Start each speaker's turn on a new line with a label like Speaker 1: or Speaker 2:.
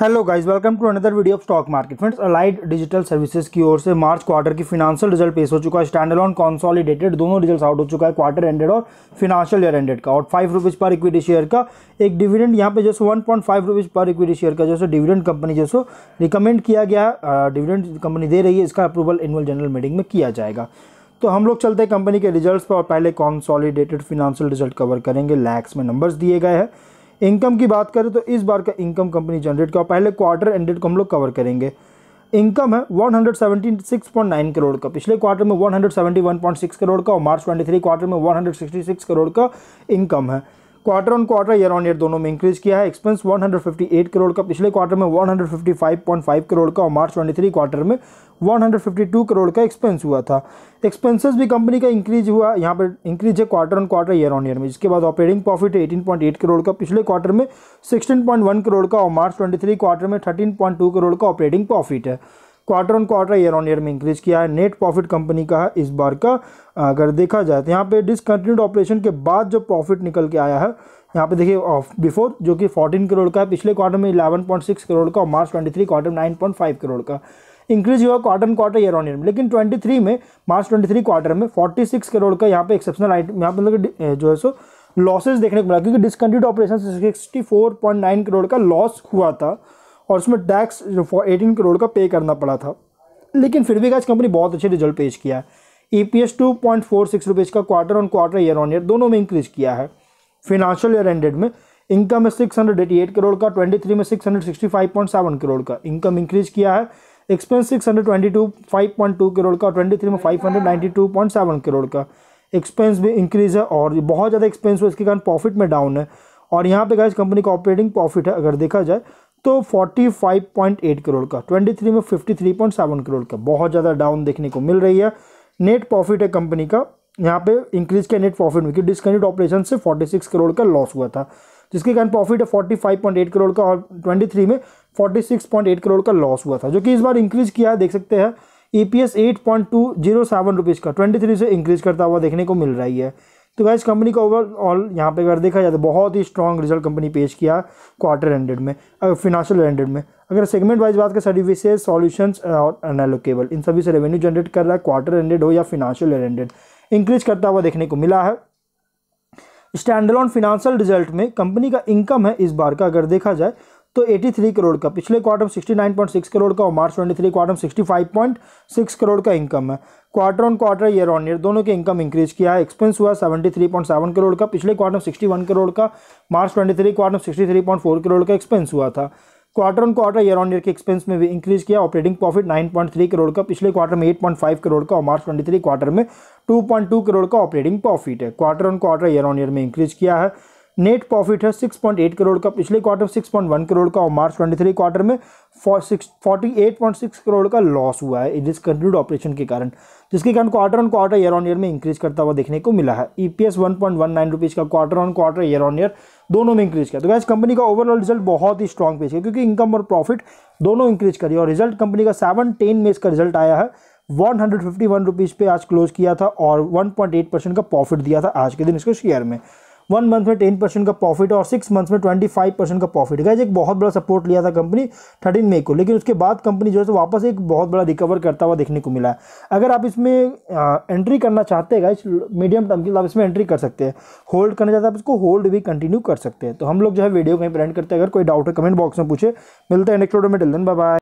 Speaker 1: hello guys welcome to another video of stock market friends allied digital services की ओर से March quarter की financial result पेश हो चुका है स्टैंडर्ड ऑन कॉन्सॉलिडेटेड दोनों रिजल्ट आउट हो चुका है क्वार्टर एंडेड और फिनांशियल ईयर एंडेड का और five rupees per equity share का एक डिविडेंड यहाँ पे जैसे one point five rupees per equity share का जैसे डिविडेंड कंपनी जैसे रिकमेंड किया गया डिविडेंड कंपनी दे रही है इसका अप्रूवल एनुअल जनरल मीटिंग में किया जाएगा तो हम लोग चलते हैं कंपनी के रिजल्ट पर और पहले कॉन्सॉलीडेटेड फिनांशियल रिजल्ट कवर करेंगे लैक्स में नंबर्स दिए गए हैं इनकम की बात करें तो इस बार का इनकम कंपनी जनरेट का पहले क्वार्टर एंडेड को हम लोग कवर करेंगे इनकम है 176.9 करोड़ का पिछले क्वार्टर में 171.6 करोड़ का और मार्च 23 क्वार्टर में 166 करोड़ का इनकम है quarter on quarter year on year दोनों में इंक्रीज किया है एक्सपेंस 158 करोड़ का पिछले क्वार्टर में 155.5 करोड़ का और मार्च 23 क्वार्टर में 152 करोड़ का एक्सपेंस हुआ था एक्सपेंसेस भी कंपनी का इंक्रीज हुआ यहाँ पर इंक्रीज है quarter on quarter year on year में जिसके बाद ऑपरेटिंग प्रॉफिट है 18.8 करोड़ का पिछले क्वार्टर में 16.1 करोड़ का और मार्च 23 क्वार्टर में 13.2 करोड़ का ऑपरेटिंग प्रॉफिट है quarter on quarter year on year में इंक्रीज किया है नेट प्रॉफिट कंपनी का है इस बार का अगर देखा जाए तो यहाँ पे डिसकंटिन्यूड ऑपरेशन के बाद जो प्रॉफिट निकल के आया है यहाँ पे देखिए बिफोर जो कि 14 करोड़ का है पिछले क्वार्टर में 11.6 करोड़ का और मार्च 23 क्वार्टर में 9.5 करोड़ का इंक्रीज हुआ quarter quarter year on year में लेकिन 23 में मार्च 23 क्वार्टर में 46 करोड़ का यहाँ पे एक्सेप्शनल आइटम यहाँ पे मतलब जो है सो लॉसेज देखने को मिला क्योंकि डिसकंटिन्यूड ऑपरेशन सिक्सटी करोड़ का लॉस हुआ था और उसमें टैक्स एटीन करोड़ का पे करना पड़ा था लेकिन फिर भी आज कंपनी बहुत अच्छे रिजल्ट पेश किया है E P S two point four six rupees का quarter on quarter year on year दोनों में इंक्रीज किया है फिनेंशियल ईयर एंडेड में इनकम है six hundred eighty eight crore का ट्वेंटी थ्री में six hundred sixty five point seven crore का इनकम इंक्रीज किया है expense six hundred twenty two five point two crore का ट्वेंटी थ्री में five hundred ninety two point seven crore का expense भी increase है और बहुत ज़्यादा एक्सपेंस हुआ इसके कारण प्रॉफिट में डाउन है और यहाँ पे गाइस कंपनी का ऑपरेटिंग प्रॉफिट है अगर देखा जाए तो 45.8 करोड़ का 23 में 53.7 करोड़ का बहुत ज़्यादा डाउन देखने को मिल रही है नेट प्रॉफिट है कंपनी का यहाँ पे इंक्रीज किया नेट प्रॉफिट में क्योंकि डिस्कनेक्ट ऑपरेशन से 46 करोड़ का लॉस हुआ था जिसके कारण प्रॉफिट है 45.8 करोड़ का और 23 में 46.8 करोड़ का लॉस हुआ था जो कि इस बार इंक्रीज किया है देख सकते हैं E P S eight point two zero seven rupees का ट्वेंटी थ्री से इंक्रीज करता हुआ देखने को मिल रही है तो गाइज कंपनी का ओवरऑल यहाँ पे अगर देखा जाए तो बहुत ही स्ट्रॉन्ग रिजल्ट कंपनी पेश किया क्वार्टर एंडेड में फिनेंशियल एंडेड में अगर सेगमेंट वाइज बात करें सर्विसेज सॉल्यूशंस और अनलोकेबल इन सभी से रेवेन्यू जनरेट कर रहा है क्वार्टर एंडेड हो या फिनेंशियल एंडेड इंक्रीज करता हुआ देखने को मिला है स्टैंडलॉन फिनेंशियल रिजल्ट में कंपनी का इनकम है इस बार का अगर देखा जाए तो 83 करोड़ का पिछले क्वार्टर में 69.6 करोड़ का और मार्च 23 क्वार्टर में 65.6 करोड़ का इनकम है quarter on quarter year on year दोनों के इनकम इंक्रीज किया है एक्सपेंस हुआ 73.7 करोड़ का पिछले क्वार्टर में 61 करोड़ का मार्च 23 क्वार्टर में 63.4 करोड़ का एक्सपेंस हुआ था quarter on quarter year on year के एक्सपेंस में भी इंक्रीज किया ऑपरेटिंग प्रॉफिट 9.3 करोड़ का पिछले क्वार्टर में 8.5 करोड़ का और मार्च 23 क्वार्टर में 2.2 करोड़ का ऑपरेटिंग प्रॉफिट है quarter on quarter year on year में इंक्रीज किया है नेट प्रॉफिट है 6.8 करोड़ का पिछले क्वार्टर 6.1 करोड़ का और मार्च 23 क्वार्टर में 48.6 करोड़ का लॉस हुआ है कंटिन्यूड ऑपरेशन के कारण जिसके कारण quarter on quarter year on year में इंक्रीज करता हुआ देखने को मिला है ई पी एस का quarter on quarter year on year दोनों में इंक्रीज किया तो गैस कंपनी का ओवरऑल रिजल्ट बहुत ही स्ट्रॉन्ग पेश है क्योंकि इनकम और प्रॉफिट दोनों इंक्रीज करी और रिजल्ट कंपनी का सेवन टेन में इसका रिजल्ट आया है one hundred fifty one rupees पे आज क्लोज किया था और वन पॉइंट एट परसेंट का प्रॉफिट दिया था आज के दिन इसके शेयर में वन मंथ में टेन परसेंट का प्रॉफिट और सिक्स मंथ में ट्वेंटी फाइव परसेंट का प्रॉफिट गाइज एक बहुत बड़ा सपोर्ट लिया था कंपनी थर्टीन मई को लेकिन उसके बाद कंपनी जो है वापस एक बहुत बड़ा रिकवर करता हुआ देखने को मिला है अगर आप इसमें एंट्री करना चाहते हैं गाइज मीडियम टर्म की आप इसमें एंट्री कर सकते हैं होल्ड करना चाहते हैं आप इसको होल्ड भी कंटिन्यू कर सकते हैं तो हम लोग जो है वीडियो कहीं पर एंड करते हैं अगर कोई डाउट है कमेंट बॉक्स में पूछे मिलते हैं नेक्स्ट वीडियो में डिलन बाय